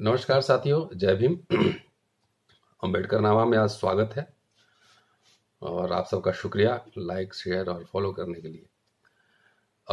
नमस्कार साथियों जय भीम अम्बेडकर नामा में आज स्वागत है और आप सबका शुक्रिया लाइक शेयर और फॉलो करने के लिए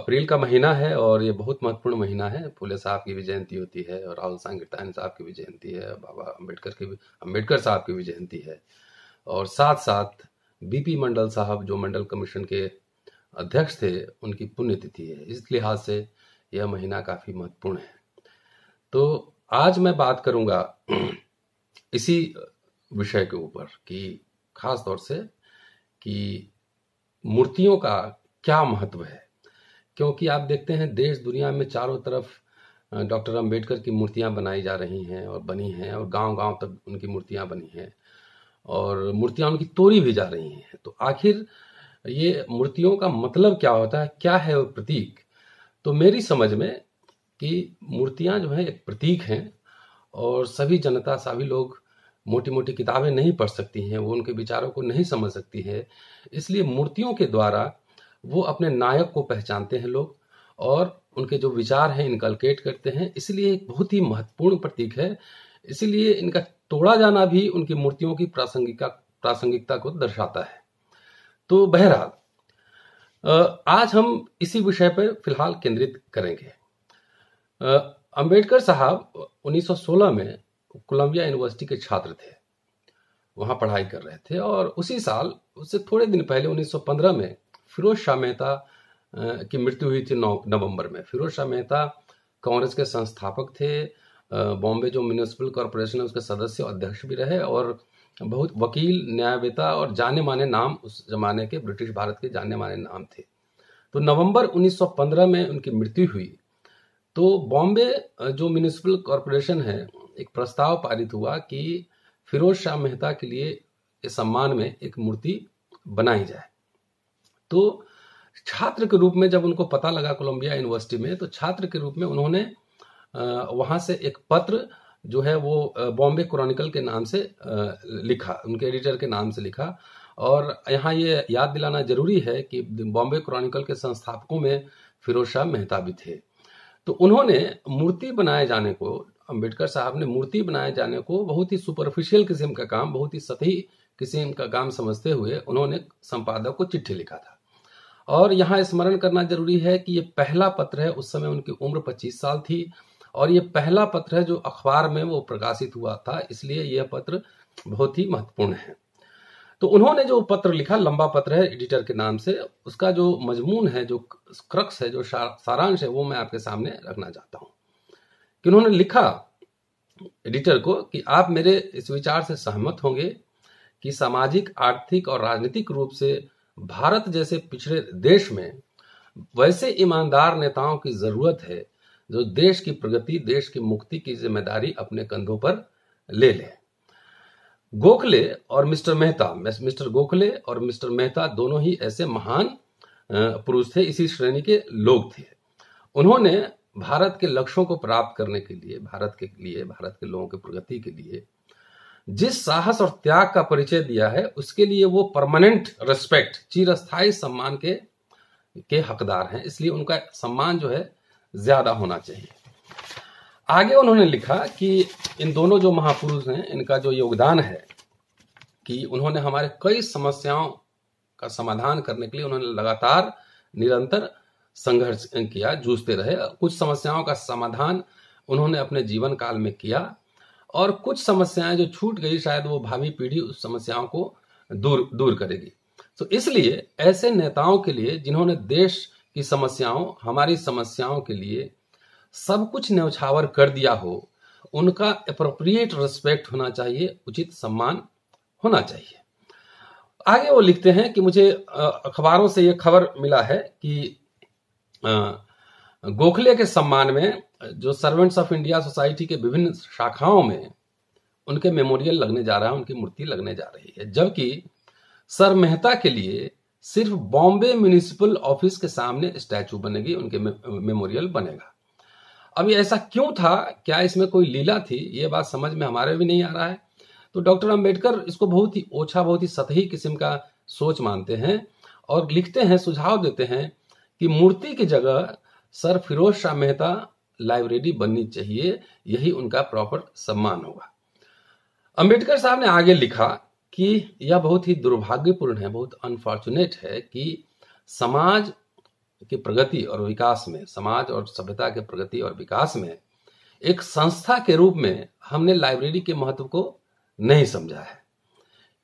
अप्रैल का महीना है और ये बहुत महत्वपूर्ण महीना है फूले साहब की भी जयंती होती है और राहुल सांगिटान साहब की भी जयंती है बाबा अम्बेडकर की भी अम्बेडकर साहब की भी जयंती है और साथ साथ बीपी मंडल साहब जो मंडल कमीशन के अध्यक्ष थे उनकी पुण्यतिथि है इस लिहाज से यह महीना काफ़ी महत्वपूर्ण है तो आज मैं बात करूंगा इसी विषय के ऊपर कि खास तौर से कि मूर्तियों का क्या महत्व है क्योंकि आप देखते हैं देश दुनिया में चारों तरफ डॉक्टर अंबेडकर की मूर्तियां बनाई जा रही हैं और बनी हैं और गांव गांव तक उनकी मूर्तियां बनी हैं और मूर्तियां उनकी तोड़ी भी जा रही हैं तो आखिर ये मूर्तियों का मतलब क्या होता है क्या है वो प्रतीक तो मेरी समझ में कि मूर्तियाँ जो है एक प्रतीक हैं और सभी जनता सभी लोग मोटी मोटी किताबें नहीं पढ़ सकती हैं वो उनके विचारों को नहीं समझ सकती है इसलिए मूर्तियों के द्वारा वो अपने नायक को पहचानते हैं लोग और उनके जो विचार हैं इनकलकेट करते हैं इसलिए एक बहुत ही महत्वपूर्ण प्रतीक है इसीलिए इनका तोड़ा जाना भी उनकी मूर्तियों की प्रासंगिका प्रासंगिकता को दर्शाता है तो बहरहाल आज हम इसी विषय पर फिलहाल केंद्रित करेंगे अंबेडकर साहब 1916 में कोलंबिया यूनिवर्सिटी के छात्र थे वहाँ पढ़ाई कर रहे थे और उसी साल उससे थोड़े दिन पहले 1915 में फिरोज शाह मेहता की मृत्यु हुई थी नवंबर में फिरोज शाह मेहता कांग्रेस के संस्थापक थे बॉम्बे जो म्यूनिसिपल कॉरपोरेशन है उसके सदस्य और अध्यक्ष भी रहे और बहुत वकील न्यायवेता और जाने माने नाम उस जमाने के ब्रिटिश भारत के जाने माने नाम थे तो नवंबर 1915 में उनकी मृत्यु हुई तो बॉम्बे जो म्यूनिसिपल कॉरपोरेशन है एक प्रस्ताव पारित हुआ कि फिरोज शाह मेहता के लिए इस सम्मान में एक मूर्ति बनाई जाए तो छात्र के रूप में जब उनको पता लगा कोलंबिया यूनिवर्सिटी में तो छात्र के रूप में उन्होंने वहां से एक पत्र जो है वो बॉम्बे क्रॉनिकल के नाम से लिखा उनके एडिटर के नाम से लिखा और यहाँ ये याद दिलाना जरूरी है कि बॉम्बे क्रॉनिकल के संस्थापकों में फिरोज शाह मेहता भी थे तो उन्होंने मूर्ति बनाए जाने को अम्बेडकर साहब ने मूर्ति बनाए जाने को बहुत ही सुपरफिशियल किस्म का काम बहुत ही सतही किस्म का काम समझते हुए उन्होंने संपादक को चिट्ठी लिखा था और यहाँ स्मरण करना जरूरी है कि ये पहला पत्र है उस समय उनकी उम्र 25 साल थी और ये पहला पत्र है जो अखबार में वो प्रकाशित हुआ था इसलिए यह पत्र बहुत ही महत्वपूर्ण है तो उन्होंने जो पत्र लिखा लंबा पत्र है एडिटर के नाम से उसका जो मजमून है जो क्रक्स है जो सारांश है वो मैं आपके सामने रखना चाहता हूँ कि उन्होंने लिखा एडिटर को कि आप मेरे इस विचार से सहमत होंगे कि सामाजिक आर्थिक और राजनीतिक रूप से भारत जैसे पिछड़े देश में वैसे ईमानदार नेताओं की जरूरत है जो देश की प्रगति देश की मुक्ति की जिम्मेदारी अपने कंधों पर ले लें गोखले और मिस्टर मेहता मिस्टर गोखले और मिस्टर मेहता दोनों ही ऐसे महान पुरुष थे इसी श्रेणी के लोग थे उन्होंने भारत के लक्ष्यों को प्राप्त करने के लिए भारत के लिए भारत के लोगों के प्रगति के लिए जिस साहस और त्याग का परिचय दिया है उसके लिए वो परमानेंट रेस्पेक्ट चिरस्थायी सम्मान के के हकदार हैं इसलिए उनका सम्मान जो है ज्यादा होना चाहिए आगे उन्होंने लिखा कि इन दोनों जो महापुरुष हैं इनका जो योगदान है कि उन्होंने हमारे कई समस्याओं का समाधान करने के लिए उन्होंने लगातार निरंतर संघर्ष किया जूझते रहे कुछ समस्याओं का समाधान उन्होंने अपने जीवन काल में किया और कुछ समस्याएं जो छूट गई शायद वो भावी पीढ़ी उस समस्याओं को दूर दूर करेगी तो इसलिए ऐसे नेताओं के लिए जिन्होंने देश की समस्याओं हमारी समस्याओं के लिए सब कुछ न्यौछावर कर दिया हो उनका अप्रोप्रिएट रिस्पेक्ट होना चाहिए उचित सम्मान होना चाहिए आगे वो लिखते हैं कि मुझे अखबारों से ये खबर मिला है कि गोखले के सम्मान में जो सर्वेंट्स ऑफ इंडिया सोसाइटी के विभिन्न शाखाओं में उनके मेमोरियल लगने जा रहा है उनकी मूर्ति लगने जा रही है जबकि सर मेहता के लिए सिर्फ बॉम्बे म्यूनिसिपल ऑफिस के सामने स्टैचू बनेगी उनके मेमोरियल बनेगा अब ये ऐसा क्यों था क्या इसमें कोई लीला थी ये बात समझ में हमारे भी नहीं आ रहा है तो डॉक्टर अंबेडकर इसको बहुत ही ओछा बहुत ही सतही किस्म का सोच मानते हैं और लिखते हैं सुझाव देते हैं कि मूर्ति की जगह सर फिरोज शाह मेहता लाइब्रेरी बननी चाहिए यही उनका प्रॉपर सम्मान होगा अंबेडकर साहब ने आगे लिखा कि यह बहुत ही दुर्भाग्यपूर्ण है बहुत अनफॉर्चुनेट है कि समाज की प्रगति और विकास में समाज और सभ्यता के प्रगति और विकास में एक संस्था के रूप में हमने लाइब्रेरी के महत्व को नहीं समझा है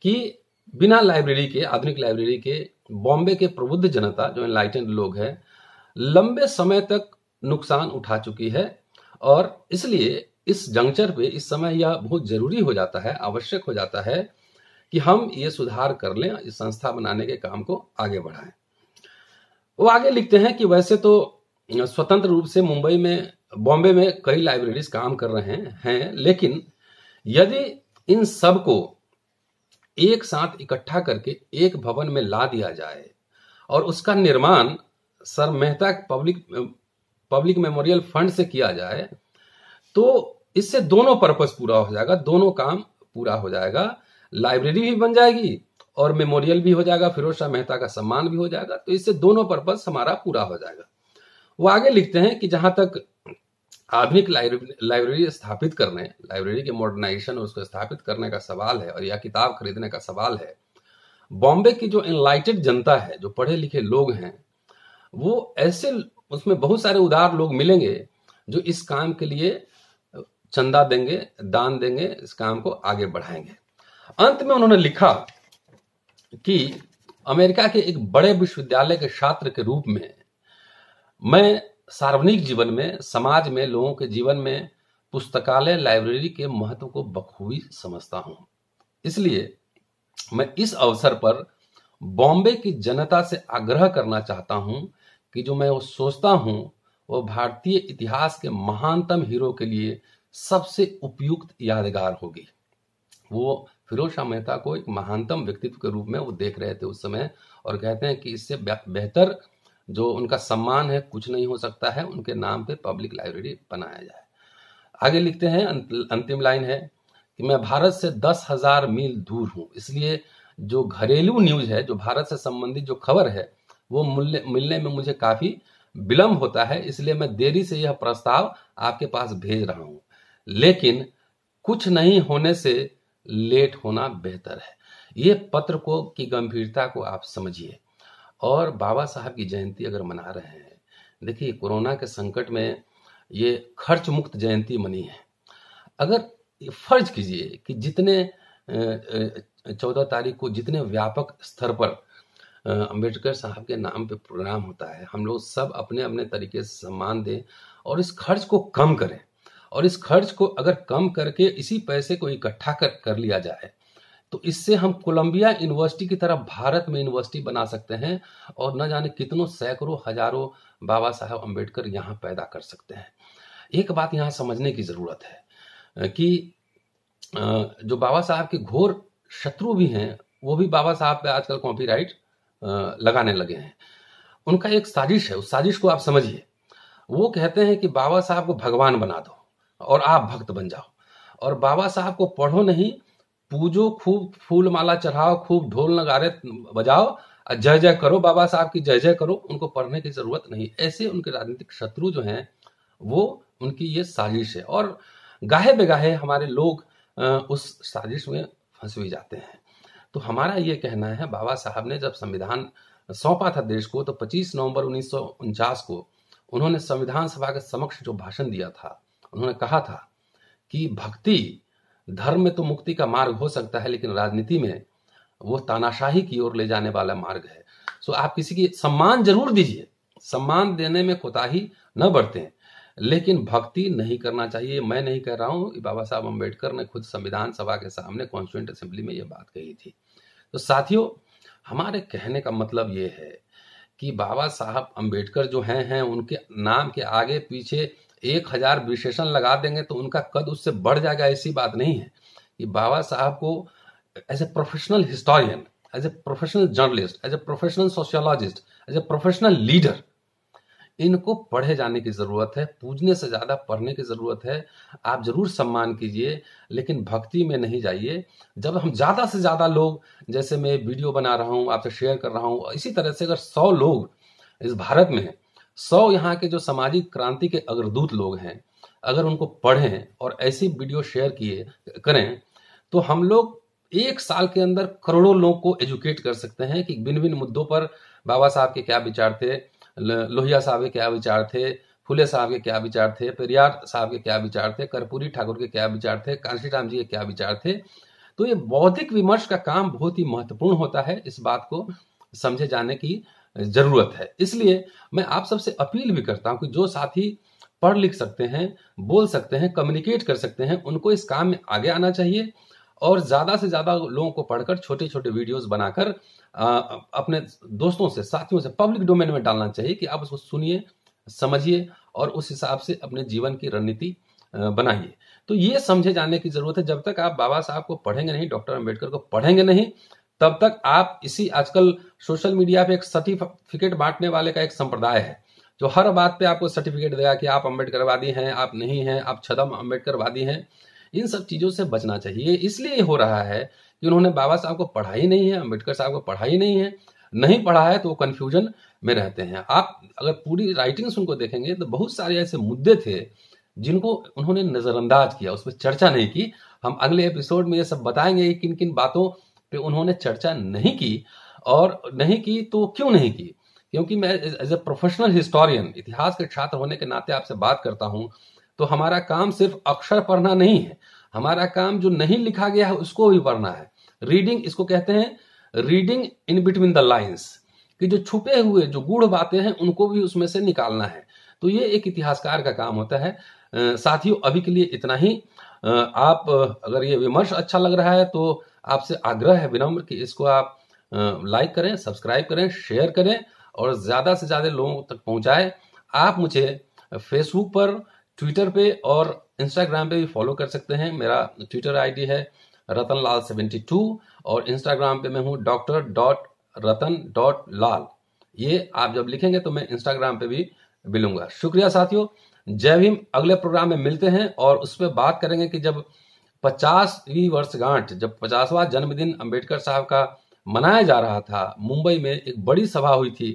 कि बिना लाइब्रेरी के आधुनिक लाइब्रेरी के बॉम्बे के प्रबुद्ध जनता जो इनलाइटेंड लोग हैं लंबे समय तक नुकसान उठा चुकी है और इसलिए इस जंक्चर पे इस समय यह बहुत जरूरी हो जाता है आवश्यक हो जाता है कि हम ये सुधार कर लें इस संस्था बनाने के काम को आगे बढ़ाएं वो आगे लिखते हैं कि वैसे तो स्वतंत्र रूप से मुंबई में बॉम्बे में कई लाइब्रेरीज काम कर रहे हैं, हैं लेकिन यदि इन सब को एक साथ इकट्ठा करके एक भवन में ला दिया जाए और उसका निर्माण sir Mehta public public memorial fund से किया जाए तो इससे दोनों पर्पस पूरा हो जाएगा दोनों काम पूरा हो जाएगा लाइब्रेरी भी बन जाएगी और मेमोरियल भी हो जाएगा फिरोज शाह मेहता का सम्मान भी हो जाएगा तो इससे दोनों पर्पज हमारा पूरा हो जाएगा वो आगे लिखते हैं कि जहां तक आधुनिक लाइब्रेरी स्थापित करने लाइब्रेरी के मॉडर्नाइजेशन और उसको स्थापित करने का सवाल है और यह किताब खरीदने का सवाल है बॉम्बे की जो एनलाइटेड जनता है जो पढ़े लिखे लोग हैं वो ऐसे उसमें बहुत सारे उदार लोग मिलेंगे जो इस काम के लिए चंदा देंगे दान देंगे इस काम को आगे बढ़ाएंगे अंत में उन्होंने लिखा कि अमेरिका के एक बड़े विश्वविद्यालय के छात्र के रूप में मैं सार्वजनिक जीवन में समाज में लोगों के जीवन में पुस्तकालय लाइब्रेरी के महत्व को बखूबी समझता हूं इसलिए मैं इस अवसर पर बॉम्बे की जनता से आग्रह करना चाहता हूं कि जो मैं वो सोचता हूं वो भारतीय इतिहास के महानतम हीरो के लिए सबसे उपयुक्त यादगार होगी वो फिरोज शाह मेहता को एक महानतम व्यक्तित्व के रूप में वो देख रहे थे उस समय और कहते हैं कि इससे बेहतर जो उनका सम्मान है कुछ नहीं हो सकता है उनके नाम पे पब्लिक लाइब्रेरी बनाया जाए आगे लिखते हैं अंतिम लाइन है कि मैं भारत से दस हजार मील दूर हूँ इसलिए जो घरेलू न्यूज है जो भारत से संबंधित जो खबर है वो मूल्य मिलने में मुझे काफी विलम्ब होता है इसलिए मैं देरी से यह प्रस्ताव आपके पास भेज रहा हूँ लेकिन कुछ नहीं होने से लेट होना बेहतर है ये पत्र को की गंभीरता को आप समझिए और बाबा साहब की जयंती अगर मना रहे हैं देखिए कोरोना के संकट में ये खर्च मुक्त जयंती मनी है अगर फर्ज कीजिए कि जितने चौदह तारीख को जितने व्यापक स्तर पर अंबेडकर साहब के नाम पे प्रोग्राम होता है हम लोग सब अपने अपने तरीके से सम्मान दें और इस खर्च को कम करें और इस खर्च को अगर कम करके इसी पैसे को इकट्ठा कर कर लिया जाए तो इससे हम कोलंबिया यूनिवर्सिटी की तरह भारत में यूनिवर्सिटी बना सकते हैं और न जाने कितनों सैकड़ों हजारों बाबा साहब अम्बेडकर यहाँ पैदा कर सकते हैं एक बात यहाँ समझने की ज़रूरत है कि जो बाबा साहब के घोर शत्रु भी हैं वो भी बाबा साहब पे आजकल कॉपीराइट लगाने लगे हैं उनका एक साजिश है उस साजिश को आप समझिए वो कहते हैं कि बाबा साहब को भगवान बना दो और आप भक्त बन जाओ और बाबा साहब को पढ़ो नहीं पूजो खूब फूल माला चढ़ाओ खूब ढोल नगारे बजाओ जय जय करो बाबा साहब की जय जय करो उनको पढ़ने की जरूरत नहीं ऐसे उनके राजनीतिक शत्रु जो हैं वो उनकी ये साजिश है और गाहे बेगाहे हमारे लोग उस साजिश में फंस भी जाते हैं तो हमारा ये कहना है बाबा साहब ने जब संविधान सौंपा था देश को तो 25 नवंबर उन्नीस को उन्होंने संविधान सभा के समक्ष जो भाषण दिया था उन्होंने कहा था कि भक्ति धर्म में तो मुक्ति का मार्ग हो सकता है लेकिन राजनीति में वो तानाशाही की ओर ले जाने वाला मार्ग है सो आप किसी की सम्मान जरूर दीजिए सम्मान देने में कोताही न बरते लेकिन भक्ति नहीं करना चाहिए मैं नहीं कह रहा हूं बाबा साहब अम्बेडकर ने खुद संविधान सभा के सामने कॉन्स्टिट्यूंट असेंबली में यह बात कही थी तो साथियों हमारे कहने का मतलब ये है कि बाबा साहब अम्बेडकर जो हैं हैं उनके नाम के आगे पीछे एक हजार विशेषण लगा देंगे तो उनका कद उससे बढ़ जाएगा ऐसी बात नहीं है कि बाबा साहब को as a professional historian as a professional journalist as a professional sociologist as a professional leader इनको पढ़े जाने की ज़रूरत है पूजने से ज़्यादा पढ़ने की ज़रूरत है आप ज़रूर सम्मान कीजिए लेकिन भक्ति में नहीं जाइए जब हम ज़्यादा से ज़्यादा लोग जैसे मैं वीडियो बना रहा हूँ आपसे शेयर कर रहा हूँ इसी तरह से अगर सौ लोग इस भारत में सौ यहाँ के जो सामाजिक क्रांति के अग्रदूत लोग हैं अगर उनको पढ़ें और ऐसी वीडियो शेयर किए करें तो हम लोग एक साल के अंदर करोड़ों लोगों को एजुकेट कर सकते हैं कि भिन्न भिन्न मुद्दों पर बाबा साहब के क्या विचार थे लोहिया साहब के क्या विचार थे फुले साहब के क्या विचार थे पेरियार साहब के क्या विचार थे कर्पूरी ठाकुर के क्या विचार थे राम जी के क्या विचार थे तो ये बौद्धिक विमर्श का काम बहुत ही महत्वपूर्ण होता है इस बात को समझे जाने की जरूरत है इसलिए मैं आप सबसे अपील भी करता हूं कि जो साथी पढ़ लिख सकते हैं बोल सकते हैं कम्युनिकेट कर सकते हैं उनको इस काम में आगे आना चाहिए और ज़्यादा से ज़्यादा लोगों को पढ़कर छोटे छोटे वीडियोस बनाकर अपने दोस्तों से साथियों से पब्लिक डोमेन में डालना चाहिए कि आप उसको सुनिए समझिए और उस हिसाब से अपने जीवन की रणनीति बनाइए तो ये समझे जाने की ज़रूरत है जब तक आप बाबा साहब को पढ़ेंगे नहीं डॉक्टर अम्बेडकर को पढ़ेंगे नहीं तब तक आप इसी आजकल सोशल मीडिया पे एक सर्टिफिकेट बांटने वाले का एक संप्रदाय है जो हर बात पे आपको सर्टिफिकेट देगा कि आप अम्बेडकरवादी हैं आप नहीं हैं आप छदम अम्बेडकरवादी हैं इन सब चीज़ों से बचना चाहिए इसलिए हो रहा है कि उन्होंने बाबा साहब को पढ़ाई नहीं है अम्बेडकर साहब को पढ़ाई नहीं है नहीं पढ़ा है तो वो कन्फ्यूजन में रहते हैं आप अगर पूरी राइटिंग्स उनको देखेंगे तो बहुत सारे ऐसे मुद्दे थे जिनको उन्होंने नज़रअंदाज किया उस पर चर्चा नहीं की हम अगले एपिसोड में ये सब बताएंगे कि किन किन बातों पे उन्होंने चर्चा नहीं की और नहीं की तो क्यों नहीं की क्योंकि मैं एज ए प्रोफेशनल हिस्टोरियन इतिहास के छात्र होने के नाते आपसे बात करता हूं तो हमारा काम सिर्फ अक्षर पढ़ना नहीं है हमारा काम जो नहीं लिखा गया है उसको भी पढ़ना है रीडिंग इसको कहते हैं reading in between the lines कि जो छुपे हुए जो गूढ़ बातें हैं उनको भी उसमें से निकालना है तो ये एक इतिहासकार का काम होता है साथियों अभी के लिए इतना ही आप अगर ये विमर्श अच्छा लग रहा है तो आपसे आग्रह है विनम्र कि इसको आप लाइक करें सब्सक्राइब करें शेयर करें और ज़्यादा से ज़्यादा लोगों तक पहुँचाएँ आप मुझे फेसबुक पर ट्विटर पे और इंस्टाग्राम पे भी फॉलो कर सकते हैं मेरा ट्विटर आईडी है रतन लाल सेवेंटी टू और इंस्टाग्राम पे मैं हूँ doctor dot Ratan dot Lal ये आप जब लिखेंगे तो मैं इंस्टाग्राम पे भी मिलूंगा शुक्रिया साथियों जय भीम अगले प्रोग्राम में मिलते हैं और उस पर बात करेंगे कि जब पचासवीं वर्षगांठ जब पचासवा जन्मदिन अंबेडकर साहब का मनाया जा रहा था मुंबई में एक बड़ी सभा हुई थी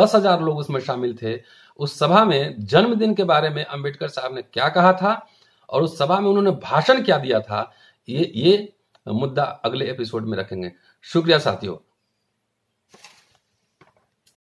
दस हजार लोग उसमें शामिल थे उस सभा में जन्मदिन के बारे में अंबेडकर साहब ने क्या कहा था और उस सभा में उन्होंने भाषण क्या दिया था ये ये मुद्दा अगले एपिसोड में रखेंगे शुक्रिया साथियों